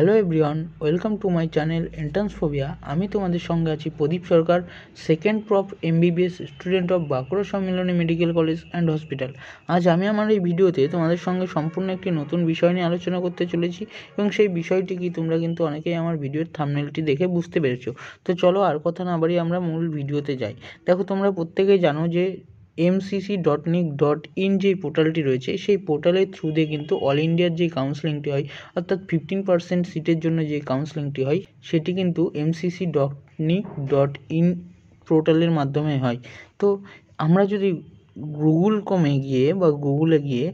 hello everyone welcome to my channel entrance phobia আমি তোমাদের সঙ্গে আছি Pradip Sarkar second prof MBBS student of Bankura Sammilani medical college and hospital আজ আমি আমার এই ভিডিওতে তোমাদের সঙ্গে সম্পূর্ণ একটি নতুন বিষয় নিয়ে আলোচনা করতে চলেছি এবং সেই বিষয়টি কি তোমরা কিন্তু অনেকেই আমার ভিডিওর থামনেলটি দেখে বুঝতে পেরেছো তো চলো আর কথা না বাড়ি আমরা মূল ভিডিওতে যাই দেখো তোমরা প্রত্যেকেই জানো যে MCC dot NIC dot in যে পোর্টালটি রয়েছে সেই পোর্টালের থ্রু দিয়ে কিন্তু অল ইন্ডিয়ার যে কাউন্সেলিংটি হয় অর্থাৎ ফিফটিন পার্সেন্ট সিটের জন্য যে কাউন্সেলিংটি হয় সেটি কিন্তু MCC dot NIC dot in পোর্টালের মাধ্যমে হয় তো আমরা যদি গুগল কমে গিয়ে বা গুগলে গিয়ে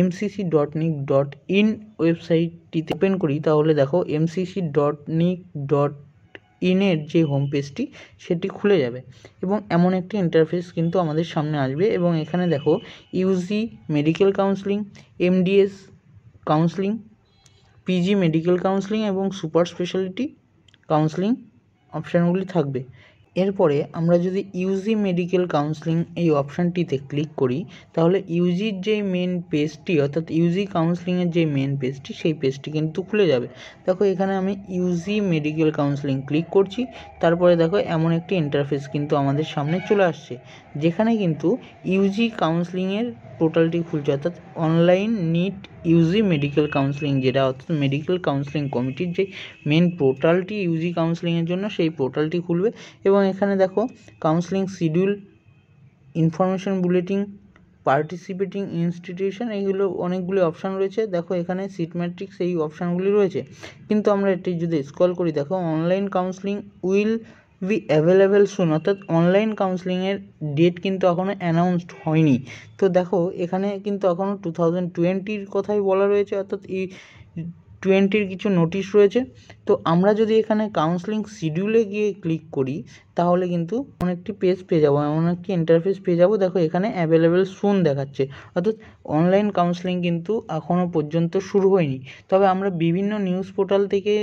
MCC dot NIC dot in ওয়েবসাইটটিতে ওপেন করি তাহলে দেখো এমসিসি ডট নিক ডট ইনের যে হোম পেজটি সেটি খুলে যাবে এবং এমন একটি ইন্টারফেস কিন্তু আমাদের সামনে আসবে এবং এখানে দেখো UG medical counselling MDS counselling PG medical counselling এবং সুপার স্পেশালিটি কাউন্সিলিং অপশানগুলি থাকবে এরপরে আমরা যদি ইউজি মেডিকেল কাউন্সিলিং এই অপশানটিতে ক্লিক করি তাহলে ইউজির যে মেন পেজটি অর্থাৎ ইউজি কাউন্সিলিংয়ের যে মেন পেজটি সেই পেজটি কিন্তু খুলে যাবে দেখো এখানে আমি ইউজি মেডিকেল কাউন্সিলিং ক্লিক করছি তারপরে দেখো এমন একটি ইন্টারফেস কিন্তু আমাদের সামনে চলে আসছে যেখানে কিন্তু ইউজি কাউন্সিলিংয়ের টোটালটি খুলছে অর্থাৎ online NEET UG medical counselling যেটা অর্থাৎ মেডিকেল কাউন্সিলিং কমিটির যে মেন পোর্টালটি ইউজি কাউন্সিলিংয়ের জন্য সেই পোর্টালটি খুলবে এবং এখানে দেখো counselling schedule information bulletin participating institution এইগুলো অনেকগুলি অপশান রয়েছে দেখো এখানে সিট ম্যাট্রিক্স এই অপশানগুলি রয়েছে কিন্তু আমরা এটি যদি স্কল করি দেখো online counselling will be available soon অর্থাৎ অনলাইন কাউন্সেলিংয়ের ডেট কিন্তু এখনও অ্যানাউন্সড হয়নি তো দেখো এখানে কিন্তু এখনও টু থাউজেন্ড টোয়েন্টির কথাই বলা রয়েছে অর্থাৎ এই টোয়েন্টির কিছু নোটিশ রয়েছে তো আমরা যদি এখানে কাউন্সেলিং শিডিউলে গিয়ে ক্লিক করি তাহলে কিন্তু অনেকটি একটি পেজ পেয়ে যাবো এমন একটি ইন্টারফেস পেয়ে যাবো দেখো এখানে অ্যাভেলেবেল সুন দেখাচ্ছে অর্থাৎ অনলাইন কাউন্সেলিং কিন্তু এখনও পর্যন্ত শুরু হয়নি তবে আমরা বিভিন্ন নিউজ পোর্টাল থেকে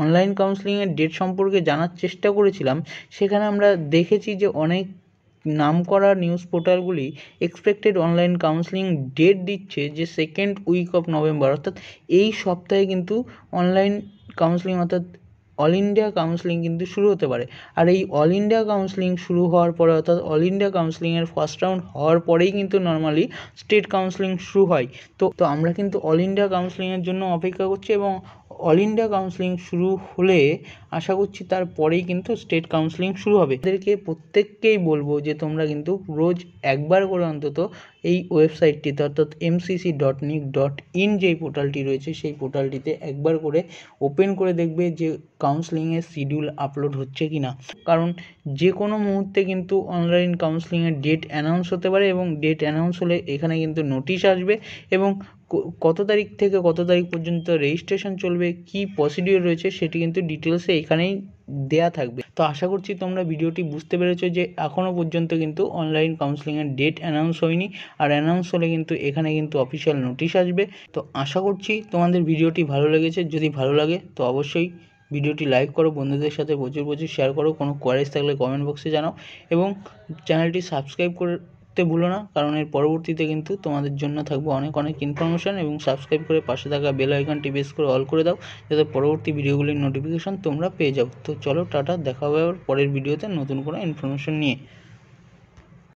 অনলাইন কাউন্সিলিংয়ের ডেট সম্পর্কে জানার চেষ্টা করেছিলাম সেখানে আমরা দেখেছি যে অনেক নামকরা নিউজ পোর্টালগুলি এক্সপেক্টেড অনলাইন কাউন্সিলিং ডেট দিচ্ছে যে সেকেন্ড উইক অফ নভেম্বর অর্থাৎ এই সপ্তাহে কিন্তু অনলাইন কাউন্সেলিং অর্থাৎ অল ইন্ডিয়া কাউন্সিলিং কিন্তু শুরু হতে পারে আর এই অল ইন্ডিয়া কাউন্সিলিং শুরু হওয়ার পরে অর্থাৎ অল ইন্ডিয়া কাউন্সিলিংয়ের ফার্স্ট রাউন্ড হওয়ার পরেই কিন্তু নর্মালি স্টেট কাউন্সেলিং শুরু হয় তো তো আমরা কিন্তু অল ইন্ডিয়া কাউন্সেলিংয়ের জন্য অপেক্ষা করছি এবং অল ইন্ডিয়া কাউন্সিলিং শুরু হলে আশা করছি তারপরেই কিন্তু স্টেট কাউন্সিলিং শুরু হবে এদেরকে প্রত্যেককেই বলবো যে তোমরা কিন্তু রোজ একবার করে অন্তত এই ওয়েবসাইটটিতে অর্থাৎ MCC dot NIC dot in যেই পোর্টালটি রয়েছে সেই পোর্টালটিতে একবার করে ওপেন করে দেখবে যে কাউন্সিলিংয়ের শিডিউল আপলোড হচ্ছে কি না কারণ যে কোনো মুহূর্তে কিন্তু অনলাইন কাউন্সিলিংয়ের ডেট অ্যানাউন্স হতে পারে এবং ডেট অ্যানাউন্স হলে এখানে কিন্তু নোটিশ আসবে এবং কত তারিখ থেকে কত তারিখ পর্যন্ত রেজিস্ট্রেশন চলবে কি প্রসিডিওর রয়েছে সেটি কিন্তু ডিটেলসে এখানেই দেয়া থাকবে তো আশা করছি তোমরা ভিডিওটি বুঝতে পেরেছো যে এখনও পর্যন্ত কিন্তু অনলাইন কাউন্সেলিংয়ের ডেট অ্যানাউন্স হয়নি আর অ্যানাউন্স হলে কিন্তু এখানে কিন্তু অফিসিয়াল নোটিশ আসবে তো আশা করছি তোমাদের ভিডিওটি ভালো লেগেছে যদি ভালো লাগে তো অবশ্যই ভিডিওটি লাইক করো বন্ধুদের সাথে প্রচুর প্রচুর শেয়ার করো কোনো কোয়ারিজ থাকলে কমেন্ট বক্সে জানাও এবং চ্যানেলটি সাবস্ক্রাইব করে করতে ভুলো না কারণ এর পরবর্তীতে কিন্তু তোমাদের জন্য থাকবে অনেক অনেক ইনফরমেশান এবং সাবস্ক্রাইব করে পাশে থাকা বেল আইকনটি বেস করে অল করে দাও যাতে পরবর্তী ভিডিওগুলির নোটিফিকেশান তোমরা পেয়ে যাও তো চলো টাটা দেখা হবে আবার পরের ভিডিওতে নতুন কোনো ইনফরমেশান নিয়ে